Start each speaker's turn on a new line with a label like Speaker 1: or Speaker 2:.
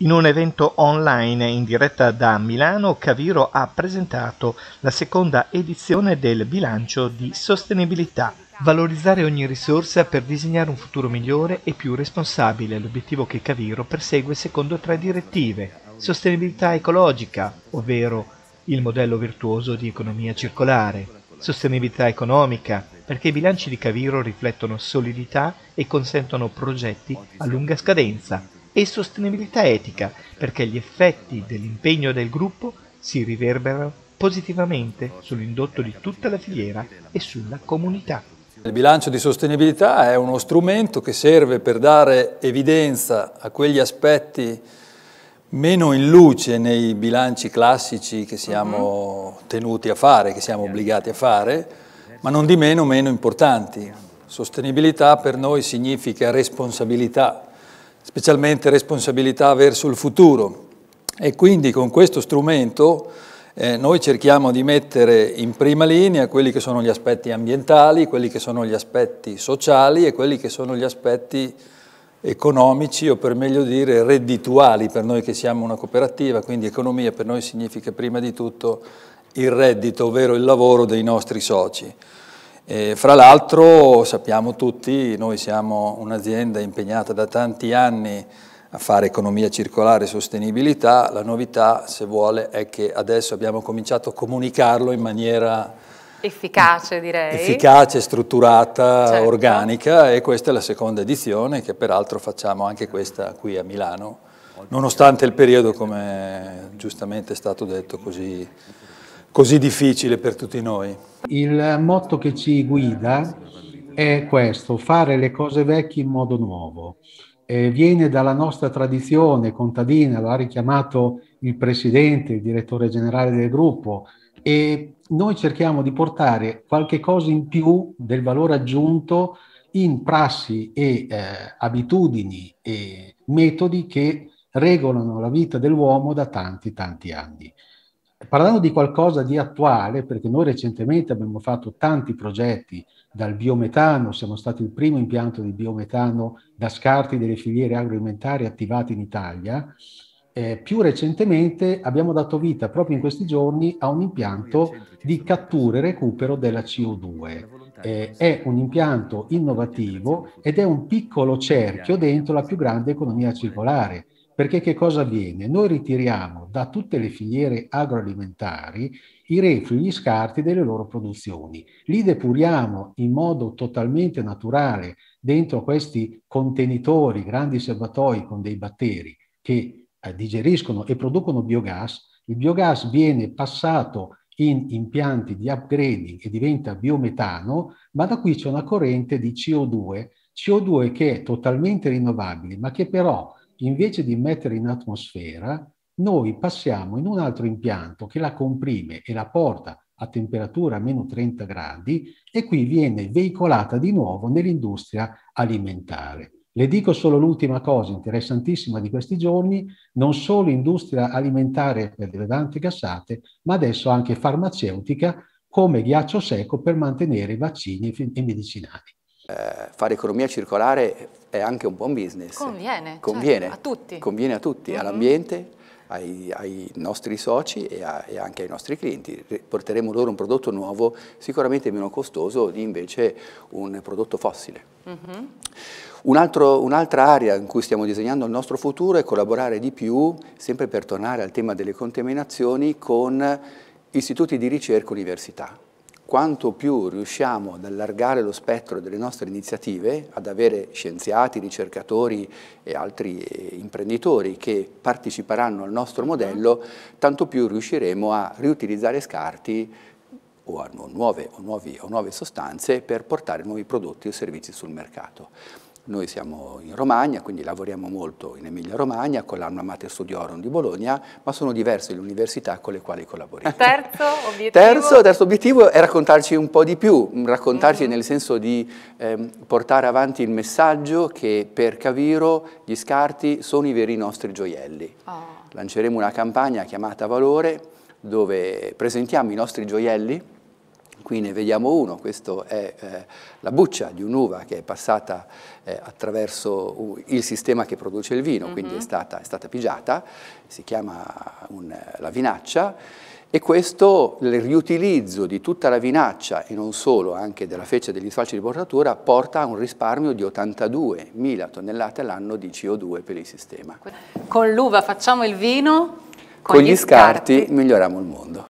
Speaker 1: In un evento online in diretta da Milano, Caviro ha presentato la seconda edizione del bilancio di sostenibilità. Valorizzare ogni risorsa per disegnare un futuro migliore e più responsabile è l'obiettivo che Caviro persegue secondo tre direttive. Sostenibilità ecologica, ovvero il modello virtuoso di economia circolare. Sostenibilità economica, perché i bilanci di Caviro riflettono solidità e consentono progetti a lunga scadenza e sostenibilità etica, perché gli effetti dell'impegno del gruppo si riverberano positivamente sull'indotto di tutta la filiera e sulla comunità.
Speaker 2: Il bilancio di sostenibilità è uno strumento che serve per dare evidenza a quegli aspetti meno in luce nei bilanci classici che siamo mhm. tenuti a fare, che siamo obbligati a fare, ma non di meno meno importanti. Sostenibilità per noi significa responsabilità, specialmente responsabilità verso il futuro. E quindi con questo strumento eh, noi cerchiamo di mettere in prima linea quelli che sono gli aspetti ambientali, quelli che sono gli aspetti sociali e quelli che sono gli aspetti economici o per meglio dire reddituali per noi che siamo una cooperativa, quindi economia per noi significa prima di tutto il reddito, ovvero il lavoro dei nostri soci. E fra l'altro sappiamo tutti, noi siamo un'azienda impegnata da tanti anni a fare economia circolare e sostenibilità, la novità se vuole è che adesso abbiamo cominciato a comunicarlo in maniera
Speaker 3: efficace direi. Efficace,
Speaker 2: strutturata, certo. organica e questa è la seconda edizione che peraltro facciamo anche questa qui a Milano, nonostante il periodo come giustamente è stato detto così così difficile per tutti noi?
Speaker 3: Il motto che ci guida è questo, fare le cose vecchie in modo nuovo. Eh, viene dalla nostra tradizione contadina, lo ha richiamato il presidente, il direttore generale del gruppo, e noi cerchiamo di portare qualche cosa in più del valore aggiunto in prassi e eh, abitudini e metodi che regolano la vita dell'uomo da tanti, tanti anni parlando di qualcosa di attuale, perché noi recentemente abbiamo fatto tanti progetti dal biometano, siamo stati il primo impianto di biometano da scarti delle filiere agroalimentari attivati in Italia, eh, più recentemente abbiamo dato vita proprio in questi giorni a un impianto di cattura e recupero della CO2. Eh, è un impianto innovativo ed è un piccolo cerchio dentro la più grande economia circolare perché che cosa avviene? Noi ritiriamo da tutte le filiere agroalimentari i reflui, gli scarti delle loro produzioni. Li depuriamo in modo totalmente naturale dentro questi contenitori, grandi serbatoi con dei batteri che eh, digeriscono e producono biogas. Il biogas viene passato in impianti di upgrading e diventa biometano, ma da qui c'è una corrente di CO2, CO2 che è totalmente rinnovabile, ma che però invece di mettere in atmosfera, noi passiamo in un altro impianto che la comprime e la porta a temperatura a meno 30 gradi e qui viene veicolata di nuovo nell'industria alimentare. Le dico solo l'ultima cosa interessantissima di questi giorni, non solo industria alimentare per le vedante gassate, ma adesso anche farmaceutica come ghiaccio secco per mantenere vaccini e medicinali
Speaker 4: eh, fare economia circolare è anche un buon business.
Speaker 3: Conviene. Certo, Conviene. Cioè, a tutti. Conviene
Speaker 4: a tutti, mm -hmm. all'ambiente, ai, ai, nostri soci e, a, e, anche ai nostri clienti. Porteremo loro un prodotto nuovo, sicuramente meno costoso di invece un prodotto fossile. Mm -hmm. Un'altra un area in cui stiamo disegnando il nostro futuro è collaborare di più, sempre per tornare al tema delle contaminazioni, con istituti di ricerca, università quanto più riusciamo ad allargare lo spettro delle nostre iniziative, ad avere scienziati, ricercatori e altri eh, imprenditori che parteciperanno al nostro modello, tanto più riusciremo a riutilizzare scarti o, nuove, o, nuovi, o nuove sostanze per portare nuovi prodotti o servizi sul mercato. Noi siamo in Romagna, quindi lavoriamo molto in Emilia-Romagna con l'Anno Mater Studiorum di Bologna, ma sono diverse le università con le quali collaboriamo. Terzo obiettivo? Terzo, terzo obiettivo è raccontarci un po' di più, raccontarci mm -hmm. nel senso di eh, portare avanti il messaggio che per Caviro gli scarti sono i veri nostri gioielli. Oh. Lanceremo una campagna chiamata Valore dove presentiamo i nostri gioielli, Qui ne vediamo uno, questa è eh, la buccia di un'uva che è passata eh, attraverso il sistema che produce il vino, mm -hmm. quindi è mhm. stata, è stata, pigiata, si chiama un, eh, la vinaccia, e questo il riutilizzo di tutta la vinaccia e non solo, anche della feccia degli sfalci di portatura, porta a un risparmio di 82.000 tonnellate all'anno di CO2 per il sistema.
Speaker 2: Con l'uva facciamo il vino, con, con gli, gli
Speaker 4: scarti, scarti miglioriamo il mondo.